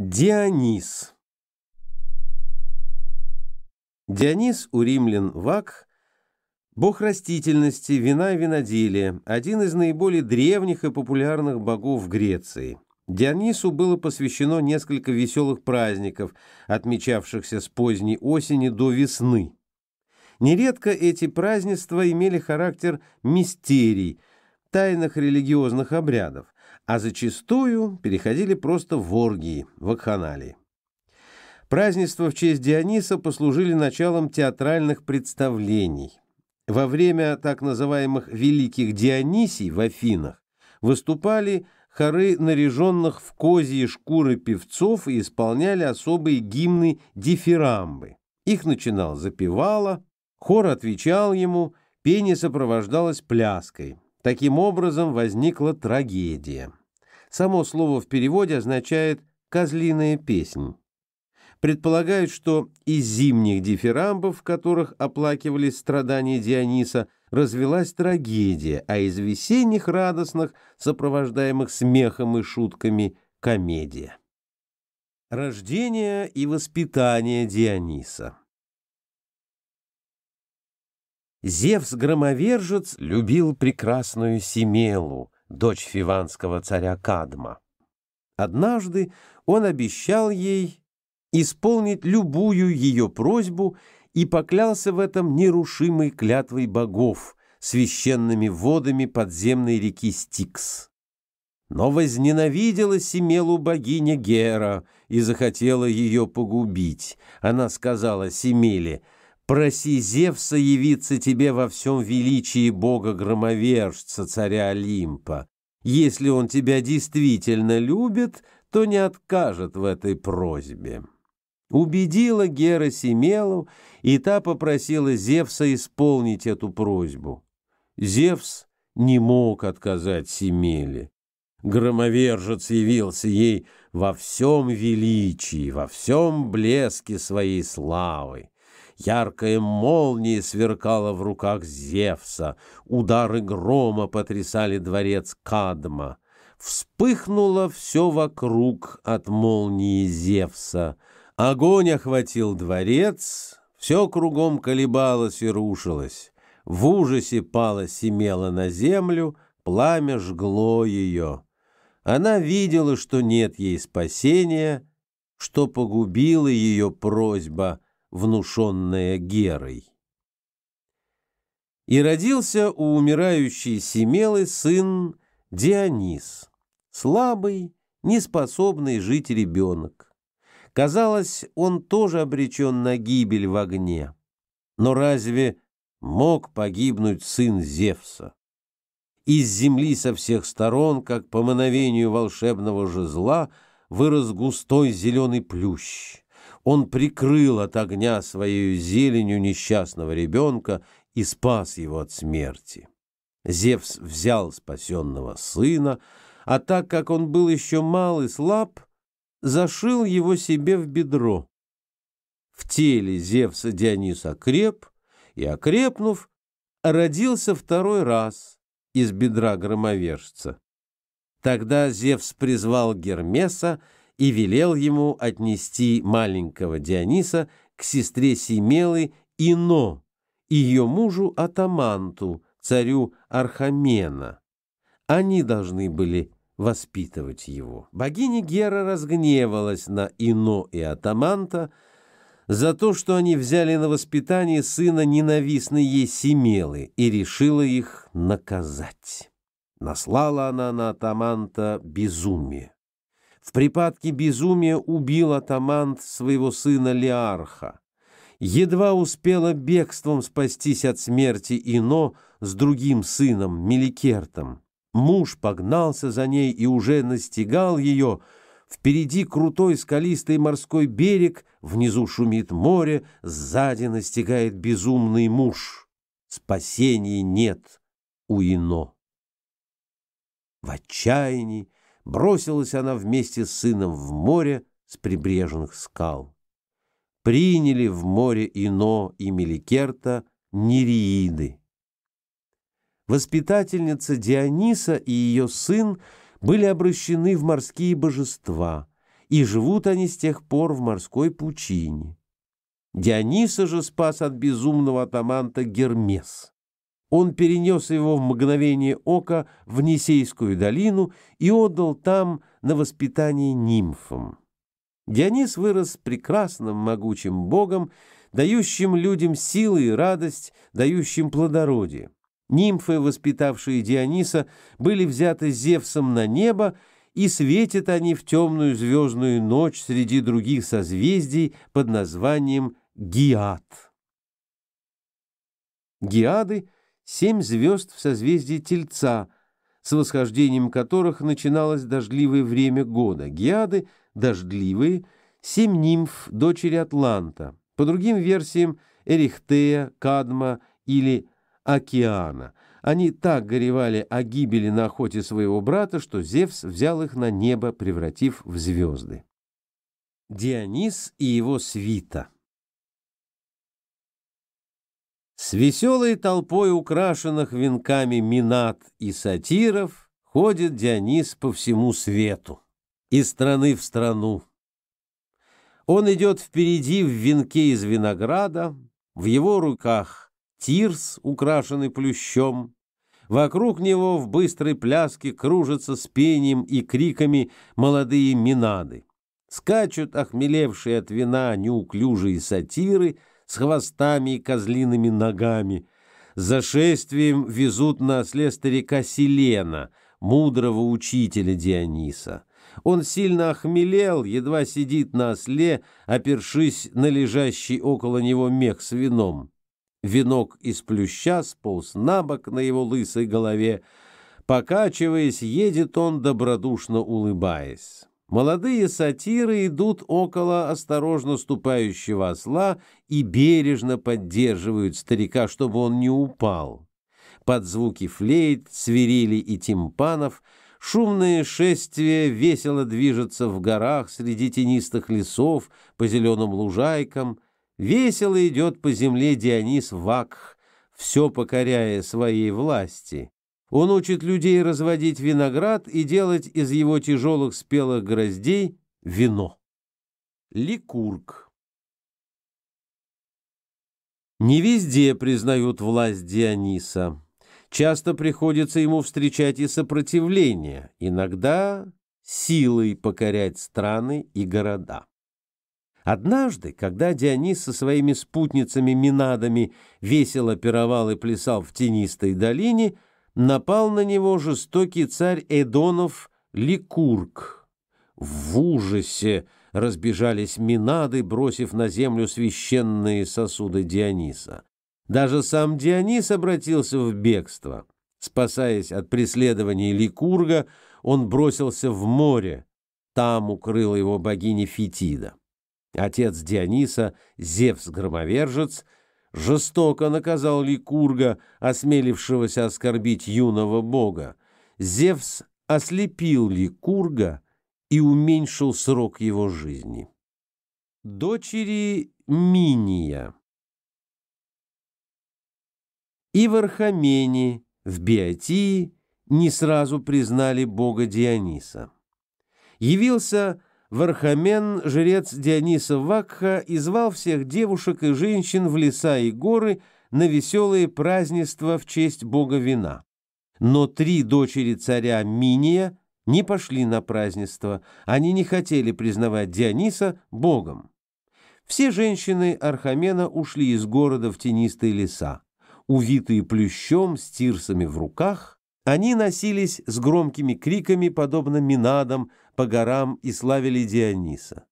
Дионис Дионис у римлян Вак – бог растительности, вина и виноделия, один из наиболее древних и популярных богов в Греции. Дионису было посвящено несколько веселых праздников, отмечавшихся с поздней осени до весны. Нередко эти празднества имели характер мистерий, тайных религиозных обрядов – а зачастую переходили просто в оргии, в вакханалии. Празднества в честь Диониса послужили началом театральных представлений. Во время так называемых «Великих Дионисий» в Афинах выступали хоры наряженных в козьи шкуры певцов и исполняли особые гимны дифирамбы. Их начинал запевало хор отвечал ему, пение сопровождалось пляской. Таким образом возникла трагедия. Само слово в переводе означает «козлиная песнь». Предполагают, что из зимних дифирамбов, в которых оплакивались страдания Диониса, развелась трагедия, а из весенних радостных, сопровождаемых смехом и шутками, комедия. Рождение и воспитание Диониса Зевс-громовержец любил прекрасную Семелу, дочь фиванского царя Кадма. Однажды он обещал ей исполнить любую ее просьбу и поклялся в этом нерушимой клятвой богов, священными водами подземной реки Стикс. Но возненавидела Семелу богиня Гера и захотела ее погубить. Она сказала Семеле — Проси Зевса явиться тебе во всем величии бога-громовержца, царя Олимпа. Если он тебя действительно любит, то не откажет в этой просьбе». Убедила Гера Семелу, и та попросила Зевса исполнить эту просьбу. Зевс не мог отказать Семеле. Громовержец явился ей во всем величии, во всем блеске своей славы. Яркая молния сверкала в руках Зевса, удары грома потрясали дворец Кадма. Вспыхнуло все вокруг от молнии Зевса. Огонь охватил дворец, все кругом колебалось и рушилось. В ужасе пала Семела на землю, пламя жгло ее. Она видела, что нет ей спасения, что погубила ее просьба — внушенное Герой. И родился у умирающей Семелы сын Дионис, слабый, неспособный жить ребенок. Казалось, он тоже обречен на гибель в огне. Но разве мог погибнуть сын Зевса? Из земли со всех сторон, как по мановению волшебного жезла, вырос густой зеленый плющ. Он прикрыл от огня своей зеленью несчастного ребенка и спас его от смерти. Зевс взял спасенного сына, а так как он был еще мал и слаб, зашил его себе в бедро. В теле Зевса Дионис окреп, и, окрепнув, родился второй раз из бедра громовержца. Тогда Зевс призвал Гермеса, и велел ему отнести маленького Диониса к сестре Семелы Ино и ее мужу Атаманту, царю Архамена. Они должны были воспитывать его. Богиня Гера разгневалась на Ино и Атаманта за то, что они взяли на воспитание сына ненавистной ей Семелы и решила их наказать. Наслала она на Атаманта безумие. В припадке безумия убил атамант своего сына Леарха. Едва успела бегством спастись от смерти Ино с другим сыном, Меликертом. Муж погнался за ней и уже настигал ее. Впереди крутой скалистый морской берег, внизу шумит море, сзади настигает безумный муж. Спасения нет у Ино. В отчаянии бросилась она вместе с сыном в море с прибрежных скал. Приняли в море Ино и Меликерта нереиды. Воспитательница Диониса и ее сын были обращены в морские божества, и живут они с тех пор в морской пучине. Диониса же спас от безумного атаманта Гермес. Он перенес его в мгновение ока в Нисейскую долину и отдал там на воспитание нимфам. Дионис вырос прекрасным могучим богом, дающим людям силы и радость, дающим плодородие. Нимфы, воспитавшие Диониса, были взяты Зевсом на небо, и светят они в темную звездную ночь среди других созвездий под названием Гиад. Гиады — семь звезд в созвездии Тельца, с восхождением которых начиналось дождливое время года, гиады – дождливые, семь нимф – дочери Атланта, по другим версиям – Эрихтея, Кадма или Океана. Они так горевали о гибели на охоте своего брата, что Зевс взял их на небо, превратив в звезды. Дионис и его свита – с веселой толпой украшенных венками минат и сатиров ходит Дионис по всему свету, из страны в страну. Он идет впереди в венке из винограда, в его руках тирс, украшенный плющом. Вокруг него в быстрой пляске кружатся с пением и криками молодые минады. Скачут охмелевшие от вина неуклюжие сатиры — с хвостами и козлиными ногами. За шествием везут на осле старика Селена, мудрого учителя Диониса. Он сильно охмелел, едва сидит на осле, опершись на лежащий около него мех с вином. Венок из плюща сполз на бок на его лысой голове. Покачиваясь, едет он, добродушно улыбаясь. Молодые сатиры идут около осторожно ступающего осла и бережно поддерживают старика, чтобы он не упал. Под звуки флейт, свирели и тимпанов шумное шествие весело движется в горах среди тенистых лесов, по зеленым лужайкам. Весело идет по земле Дионис Вакх, все покоряя своей власти. Он учит людей разводить виноград и делать из его тяжелых спелых гроздей вино. Ликург. Не везде признают власть Диониса. Часто приходится ему встречать и сопротивление, иногда силой покорять страны и города. Однажды, когда Дионис со своими спутницами-минадами весело пировал и плясал в тенистой долине – напал на него жестокий царь Эдонов Ликург. В ужасе разбежались минады, бросив на землю священные сосуды Диониса. Даже сам Дионис обратился в бегство. Спасаясь от преследований Ликурга, он бросился в море. Там укрыла его богиня Фетида. Отец Диониса, Зевс-громовержец, — жестоко наказал Ликурга, осмелившегося оскорбить юного бога. Зевс ослепил Ликурга и уменьшил срок его жизни. Дочери Миния И в Архамене, в Биотии, не сразу признали бога Диониса. Явился Вархамен, жрец Диониса Вакха, извал всех девушек и женщин в леса и горы на веселые празднества в честь бога вина. Но три дочери царя Миния не пошли на празднество, они не хотели признавать Диониса богом. Все женщины Архамена ушли из города в тенистые леса. Увитые плющом с тирсами в руках, они носились с громкими криками, подобно минадам, по горам и славили Диониса.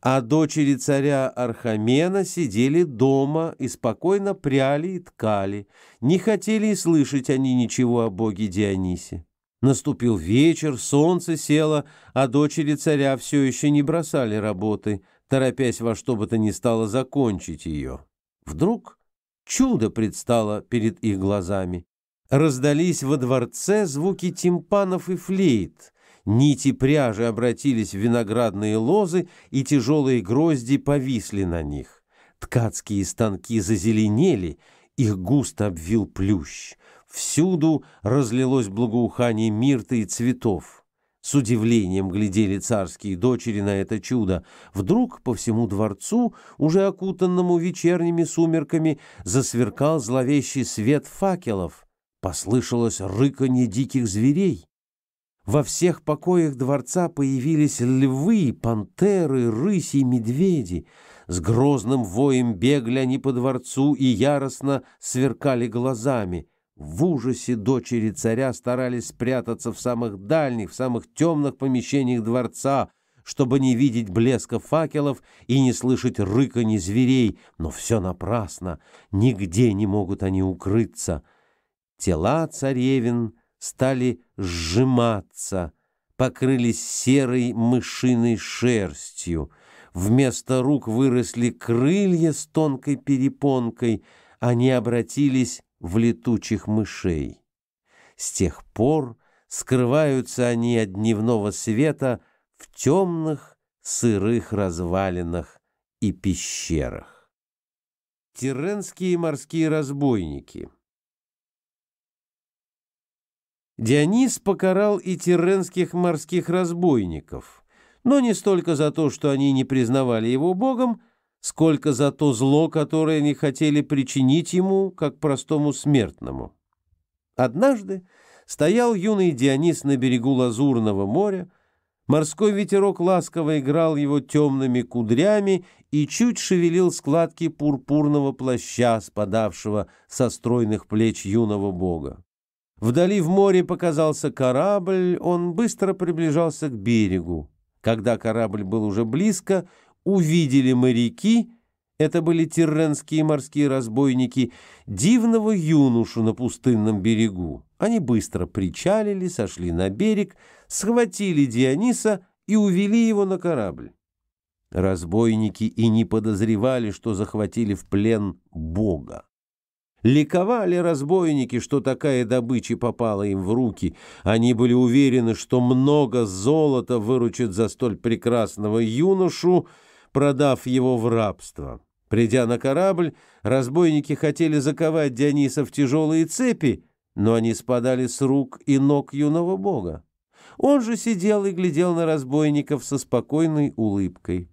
А дочери царя Архамена сидели дома и спокойно пряли и ткали. Не хотели и слышать они ничего о боге Дионисе. Наступил вечер, солнце село, а дочери царя все еще не бросали работы, торопясь во что бы то ни стало закончить ее. Вдруг чудо предстало перед их глазами. Раздались во дворце звуки тимпанов и флейт — Нити пряжи обратились в виноградные лозы, и тяжелые грозди повисли на них. Ткацкие станки зазеленели, их густо обвил плющ. Всюду разлилось благоухание мирты и цветов. С удивлением глядели царские дочери на это чудо. Вдруг по всему дворцу, уже окутанному вечерними сумерками, засверкал зловещий свет факелов. Послышалось рыканье диких зверей. Во всех покоях дворца появились львы, пантеры, рыси и медведи. С грозным воем бегли они по дворцу и яростно сверкали глазами. В ужасе дочери царя старались спрятаться в самых дальних, в самых темных помещениях дворца, чтобы не видеть блеска факелов и не слышать рыка рыканье зверей, но все напрасно, нигде не могут они укрыться. Тела царевин — стали сжиматься, покрылись серой мышиной шерстью. Вместо рук выросли крылья с тонкой перепонкой, они обратились в летучих мышей. С тех пор скрываются они от дневного света в темных сырых развалинах и пещерах. Тиренские морские разбойники – Дионис покарал и тиренских морских разбойников, но не столько за то, что они не признавали его богом, сколько за то зло, которое они хотели причинить ему, как простому смертному. Однажды стоял юный Дионис на берегу Лазурного моря, морской ветерок ласково играл его темными кудрями и чуть шевелил складки пурпурного плаща, спадавшего со стройных плеч юного бога. Вдали в море показался корабль, он быстро приближался к берегу. Когда корабль был уже близко, увидели моряки, это были тирренские морские разбойники, дивного юношу на пустынном берегу. Они быстро причалили, сошли на берег, схватили Диониса и увели его на корабль. Разбойники и не подозревали, что захватили в плен Бога. Ликовали разбойники, что такая добыча попала им в руки. Они были уверены, что много золота выручат за столь прекрасного юношу, продав его в рабство. Придя на корабль, разбойники хотели заковать Диониса в тяжелые цепи, но они спадали с рук и ног юного бога. Он же сидел и глядел на разбойников со спокойной улыбкой.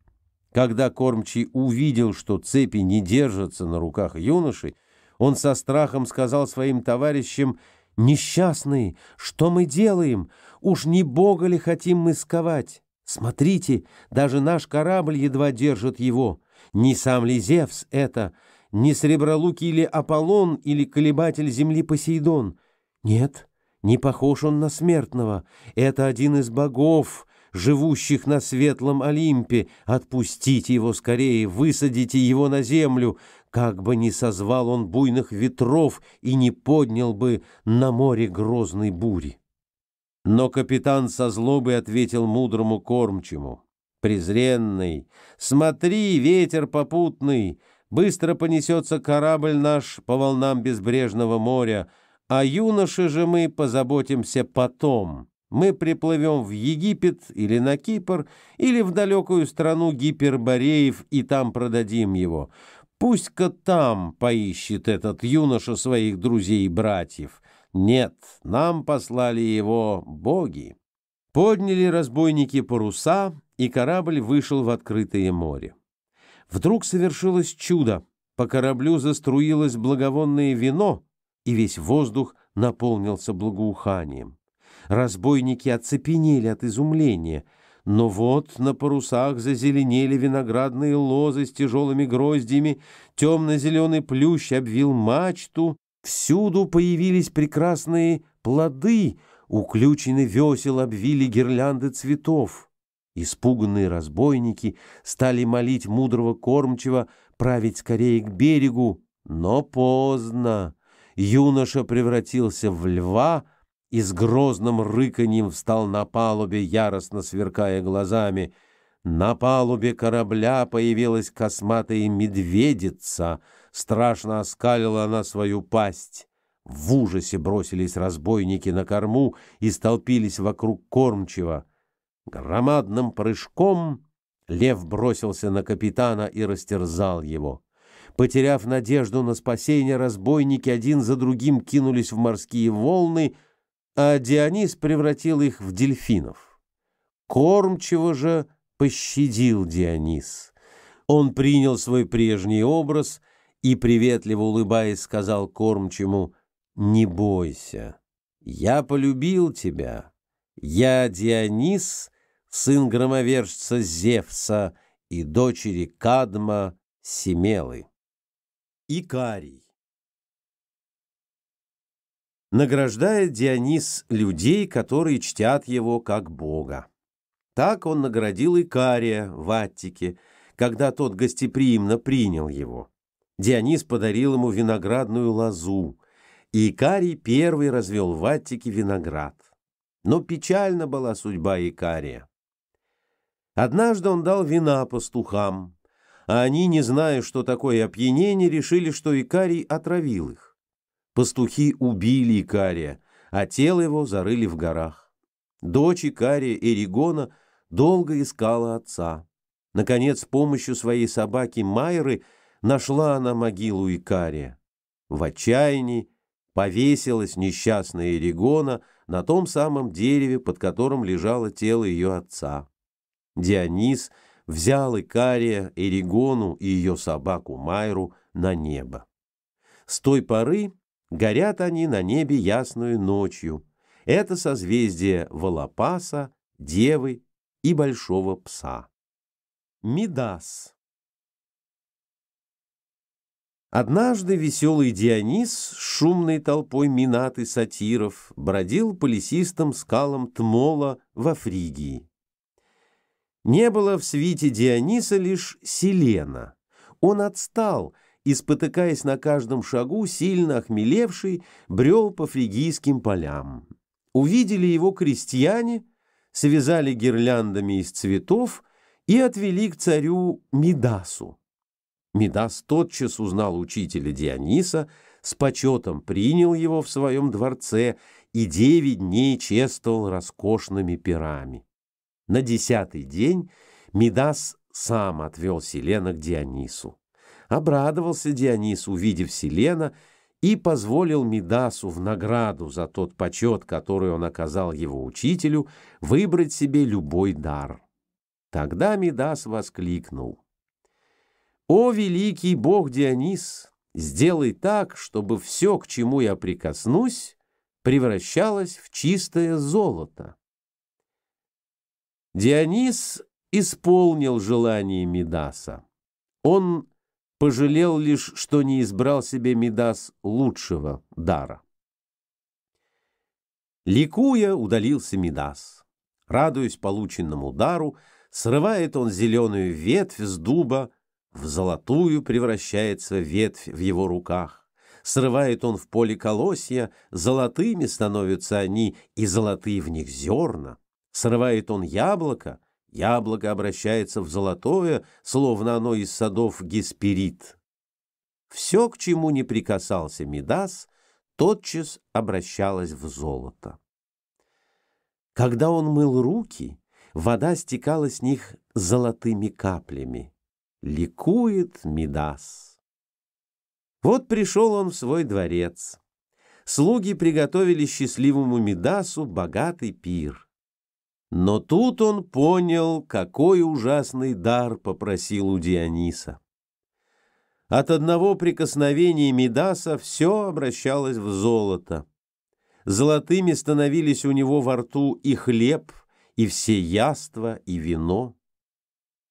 Когда кормчий увидел, что цепи не держатся на руках юноши, он со страхом сказал своим товарищам «Несчастные, что мы делаем? Уж не Бога ли хотим мы сковать? Смотрите, даже наш корабль едва держит его. Не сам ли Зевс это? Не Сребролуки или Аполлон или колебатель земли Посейдон? Нет, не похож он на смертного. Это один из богов, живущих на светлом Олимпе, отпустите его скорее, высадите его на землю, как бы ни созвал он буйных ветров и не поднял бы на море грозной бури. Но капитан со злобой ответил мудрому кормчему. «Презренный, смотри, ветер попутный, быстро понесется корабль наш по волнам безбрежного моря, а юноши же мы позаботимся потом» мы приплывем в Египет или на Кипр, или в далекую страну гипербореев и там продадим его. Пусть-ка там поищет этот юноша своих друзей и братьев. Нет, нам послали его боги. Подняли разбойники паруса, и корабль вышел в открытое море. Вдруг совершилось чудо. По кораблю заструилось благовонное вино, и весь воздух наполнился благоуханием. Разбойники оцепенели от изумления. Но вот на парусах зазеленели виноградные лозы с тяжелыми гроздьями, темно-зеленый плющ обвил мачту, всюду появились прекрасные плоды, уключены весел обвили гирлянды цветов. Испуганные разбойники стали молить мудрого кормчего править скорее к берегу, но поздно. Юноша превратился в льва — и с грозным рыканьем встал на палубе, яростно сверкая глазами. На палубе корабля появилась косматая медведица. Страшно оскалила она свою пасть. В ужасе бросились разбойники на корму и столпились вокруг кормчего. Громадным прыжком лев бросился на капитана и растерзал его. Потеряв надежду на спасение, разбойники один за другим кинулись в морские волны — а Дионис превратил их в дельфинов. Кормчего же пощадил Дионис. Он принял свой прежний образ и, приветливо улыбаясь, сказал кормчему «Не бойся, я полюбил тебя. Я Дионис, сын громовержца Зевса и дочери Кадма Семелы». Икарий награждает Дионис людей, которые чтят его как бога. Так он наградил Икария в Аттике, когда тот гостеприимно принял его. Дионис подарил ему виноградную лозу, и Икарий первый развел в Аттике виноград. Но печальна была судьба Икария. Однажды он дал вина пастухам, а они, не зная, что такое опьянение, решили, что Икарий отравил их. Пастухи убили Икария, а тело его зарыли в горах. Дочь Икария Эригона долго искала отца. Наконец, с помощью своей собаки Майры нашла она могилу Икария. В отчаянии повесилась несчастная Эригона на том самом дереве, под которым лежало тело ее отца. Дионис взял Икария, Эригону и ее собаку Майру на небо. С той поры Горят они на небе ясную ночью. Это созвездие Волопаса, Девы и Большого Пса. Мидас. Однажды веселый Дионис с шумной толпой минаты сатиров бродил по лесистым скалам Тмола во Фригии. Не было в свите Диониса лишь Селена. Он отстал — и, спотыкаясь на каждом шагу, сильно охмелевший, брел по фригийским полям. Увидели его крестьяне, связали гирляндами из цветов и отвели к царю Мидасу. Мидас тотчас узнал учителя Диониса, с почетом принял его в своем дворце и девять дней чествовал роскошными пирами. На десятый день Мидас сам отвел Селена к Дионису. Обрадовался Дионис, увидев Селена, и позволил Мидасу в награду за тот почет, который он оказал его учителю, выбрать себе любой дар. Тогда Мидас воскликнул. «О, великий бог Дионис, сделай так, чтобы все, к чему я прикоснусь, превращалось в чистое золото». Дионис исполнил желание Мидаса. Он пожалел лишь, что не избрал себе Мидас лучшего дара. Ликуя удалился Мидас. Радуясь полученному дару, срывает он зеленую ветвь с дуба, в золотую превращается ветвь в его руках. Срывает он в поле колосья, золотыми становятся они, и золотые в них зерна. Срывает он яблоко, Яблоко обращается в золотое, словно оно из садов гесперид. Все, к чему не прикасался Мидас, тотчас обращалось в золото. Когда он мыл руки, вода стекала с них золотыми каплями. Ликует Мидас. Вот пришел он в свой дворец. Слуги приготовили счастливому Мидасу богатый пир. Но тут он понял, какой ужасный дар попросил у Диониса. От одного прикосновения Мидаса все обращалось в золото. Золотыми становились у него во рту и хлеб, и все яства, и вино.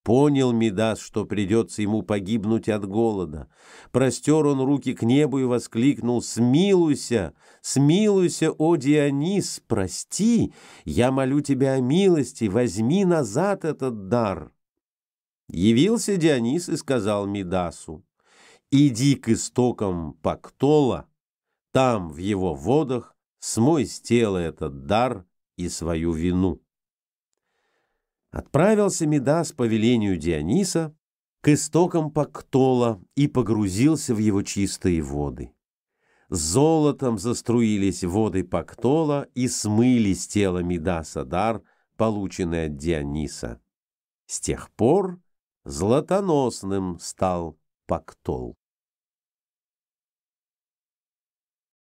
Понял Мидас, что придется ему погибнуть от голода. Простер он руки к небу и воскликнул «Смилуйся! Смилуйся, о Дионис! Прости! Я молю тебя о милости! Возьми назад этот дар!» Явился Дионис и сказал Мидасу «Иди к истокам Пактола, там, в его водах, смой с тела этот дар и свою вину». Отправился Медас по велению Диониса к истокам Пактола и погрузился в его чистые воды. Золотом заструились воды Пактола и смыли с тела Медаса дар, полученный от Диониса. С тех пор златоносным стал Пактол.